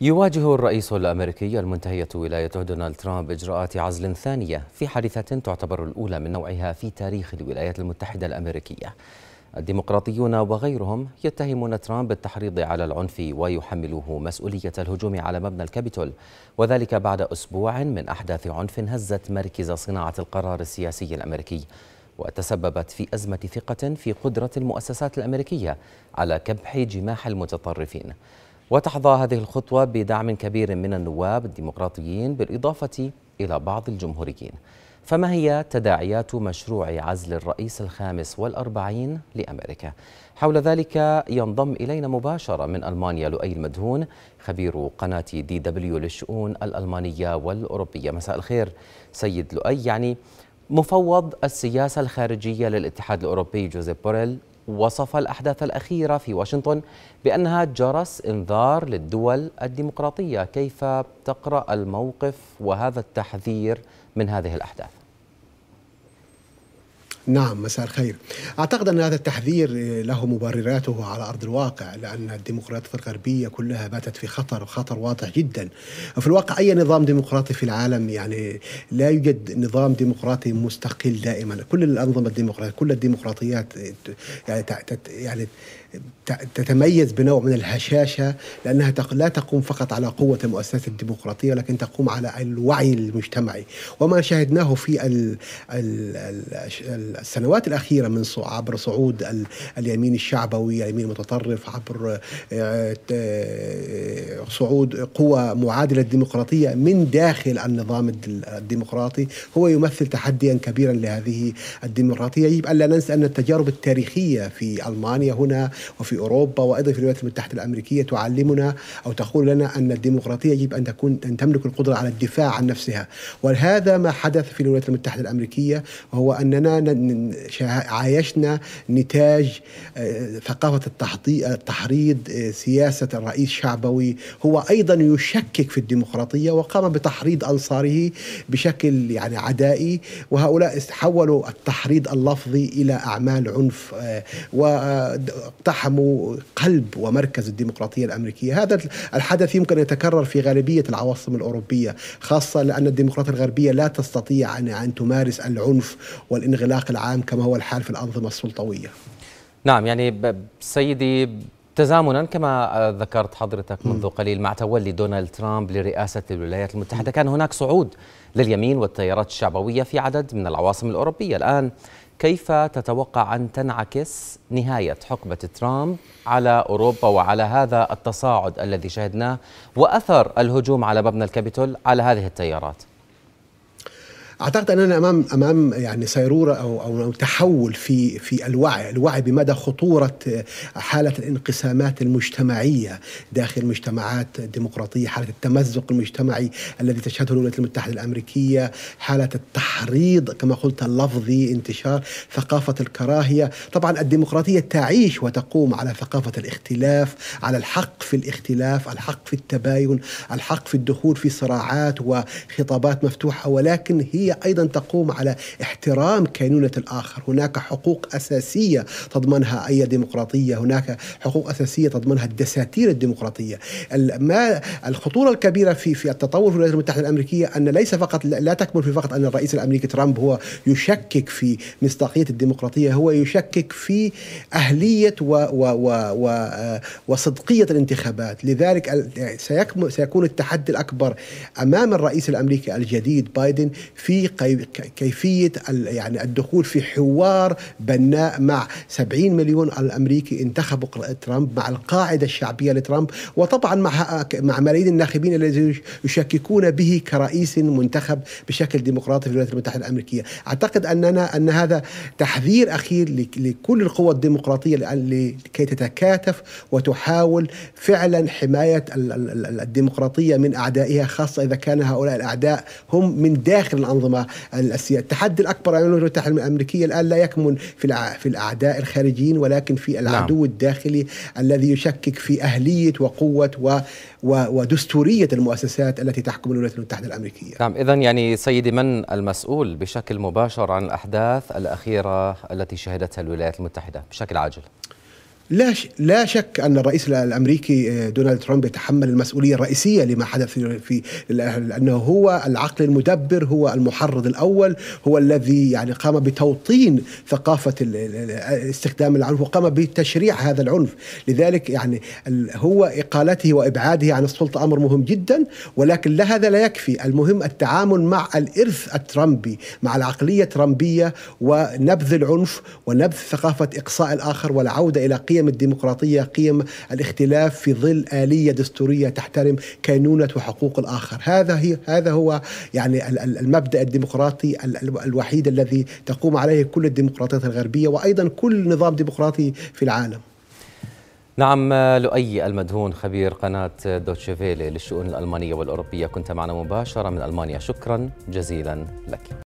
يواجه الرئيس الأمريكي المنتهية ولايته دونالد ترامب إجراءات عزل ثانية في حادثة تعتبر الأولى من نوعها في تاريخ الولايات المتحدة الأمريكية الديمقراطيون وغيرهم يتهمون ترامب بالتحريض على العنف ويحملوه مسؤولية الهجوم على مبنى الكابيتول وذلك بعد أسبوع من أحداث عنف هزت مركز صناعة القرار السياسي الأمريكي وتسببت في أزمة ثقة في قدرة المؤسسات الأمريكية على كبح جماح المتطرفين وتحظى هذه الخطوة بدعم كبير من النواب الديمقراطيين بالإضافة إلى بعض الجمهوريين فما هي تداعيات مشروع عزل الرئيس الخامس والأربعين لأمريكا؟ حول ذلك ينضم إلينا مباشرة من ألمانيا لؤي المدهون خبير قناة دي دبليو للشؤون الألمانية والأوروبية مساء الخير سيد لؤي يعني مفوض السياسة الخارجية للاتحاد الأوروبي جوزيف بوريل وصف الأحداث الأخيرة في واشنطن بأنها جرس إنذار للدول الديمقراطية كيف تقرأ الموقف وهذا التحذير من هذه الأحداث نعم مساء الخير أعتقد أن هذا التحذير له مبرراته على أرض الواقع لأن الديمقراطية الغربية كلها باتت في خطر خطر واضح جدا في الواقع أي نظام ديمقراطي في العالم يعني لا يوجد نظام ديمقراطي مستقل دائما كل الأنظمة الديمقراطية كل الديمقراطيات يعني يعني تتميز بنوع من الهشاشه لانها لا تقوم فقط على قوه المؤسسه الديمقراطيه ولكن تقوم على الوعي المجتمعي وما شاهدناه في السنوات الاخيره من عبر صعود اليمين الشعبوي اليمين المتطرف عبر آه، صعود قوى معادله الديمقراطيه من داخل النظام الديمقراطي هو يمثل تحديا كبيرا لهذه الديمقراطيه يجب الا ننسى ان التجارب التاريخيه في المانيا هنا وفي أوروبا وأيضا في الولايات المتحدة الأمريكية تعلمنا أو تقول لنا أن الديمقراطية يجب أن تكون أن تملك القدرة على الدفاع عن نفسها وهذا ما حدث في الولايات المتحدة الأمريكية وهو أننا عايشنا نتاج آه، ثقافة التحريض آه، سياسة الرئيس شعبوي هو أيضا يشكك في الديمقراطية وقام بتحريض أنصاره بشكل يعني عدائي وهؤلاء حولوا التحريض اللفظي إلى أعمال عنف آه، اقتحموا قلب ومركز الديمقراطية الأمريكية هذا الحدث يمكن أن يتكرر في غالبية العواصم الأوروبية خاصة لأن الديمقراطية الغربية لا تستطيع أن, أن تمارس العنف والانغلاق العام كما هو الحال في الأنظمة السلطوية نعم يعني سيدي تزامنا كما ذكرت حضرتك منذ قليل مع تولي دونالد ترامب لرئاسة الولايات المتحدة كان هناك صعود لليمين والتيارات الشعبوية في عدد من العواصم الأوروبية الآن كيف تتوقع أن تنعكس نهاية حقبة ترامب على أوروبا وعلى هذا التصاعد الذي شهدناه وأثر الهجوم على مبنى الكابيتول على هذه التيارات؟ اعتقد اننا امام امام يعني سيروره او او, تحول في في الوعي، الوعي بمدى خطوره آه، حاله الانقسامات المجتمعيه داخل مجتمعات ديمقراطيه، حاله التمزق المجتمعي الذي تشهده الولايات المتحده الامريكيه، حاله التحريض كما قلت اللفظي، انتشار ثقافه الكراهيه، طبعا الديمقراطيه تعيش وتقوم على ثقافه الاختلاف، على الحق في الاختلاف، الحق في التباين، الحق في الدخول في صراعات وخطابات مفتوحه ولكن هي الدولية أيضا تقوم على احترام كينونة الآخر هناك حقوق أساسية تضمنها أي ديمقراطية هناك حقوق أساسية تضمنها الدساتير الديمقراطية ما الخطورة الكبيرة في في التطور في الولايات المتحدة الأمريكية أن ليس فقط لا تكمن في فقط أن الرئيس الأمريكي ترامب هو يشكك في مصداقية الديمقراطية هو يشكك في أهلية و و و و وصدقية الانتخابات لذلك سيكون التحدي الأكبر أمام الرئيس الأمريكي الجديد بايدن في كيفيه يعني الدخول في حوار بناء مع 70 مليون الامريكي انتخبوا ترامب مع القاعده الشعبيه لترامب وطبعا مع مع ملايين الناخبين الذين يشككون به كرئيس منتخب بشكل ديمقراطي في الولايات المتحده الامريكيه، اعتقد اننا ان هذا تحذير اخير لكل القوى الديمقراطيه لكي تتكاتف وتحاول فعلا حمايه الديمقراطيه من اعدائها خاصه اذا كان هؤلاء الاعداء هم من داخل الانظمه الأنظمة الأسيادية التحدي الأكبر الولايات المتحدة الأمريكية الآن لا يكمن في في الأعداء الخارجيين ولكن في نعم. العدو نعم. الداخلي الذي يشكك في أهلية وقوة و ودستورية المؤسسات التي تحكم الولايات المتحدة الأمريكية نعم إذا يعني سيدي من المسؤول بشكل مباشر عن الأحداث الأخيرة التي شهدتها الولايات المتحدة بشكل عاجل؟ لا لا شك ان الرئيس الامريكي آه، دونالد ترامب يتحمل المسؤوليه الرئيسيه لما حدث في لانه هو العقل المدبر هو المحرض الاول هو الذي يعني قام بتوطين ثقافه استخدام العنف وقام بتشريع هذا العنف لذلك يعني هو اقالته وابعاده عن السلطه امر مهم جدا ولكن لا هذا لا يكفي المهم التعامل مع الارث الترامبي مع العقليه الترامبيه ونبذ العنف ونبذ ثقافه اقصاء الاخر والعوده الى قيم القيم الديمقراطية قيم الاختلاف في ظل آلية دستورية تحترم كينونة وحقوق الآخر هذا هي هذا هو يعني المبدأ الديمقراطي الوحيد الذي تقوم عليه كل الديمقراطيات الغربية وأيضا كل نظام ديمقراطي في العالم نعم لؤي المدهون خبير قناة دوتشيفيلي للشؤون الألمانية والأوروبية كنت معنا مباشرة من ألمانيا شكرا جزيلا لك